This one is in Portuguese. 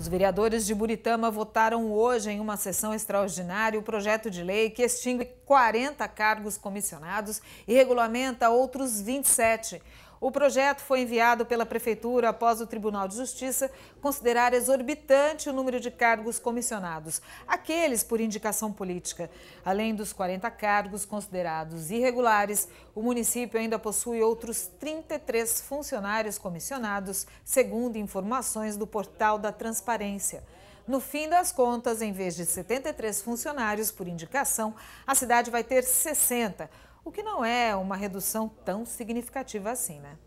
Os vereadores de Buritama votaram hoje em uma sessão extraordinária o projeto de lei que extingue 40 cargos comissionados e regulamenta outros 27. O projeto foi enviado pela Prefeitura após o Tribunal de Justiça considerar exorbitante o número de cargos comissionados, aqueles por indicação política. Além dos 40 cargos considerados irregulares, o município ainda possui outros 33 funcionários comissionados, segundo informações do Portal da Transparência. No fim das contas, em vez de 73 funcionários por indicação, a cidade vai ter 60 o que não é uma redução tão significativa assim, né?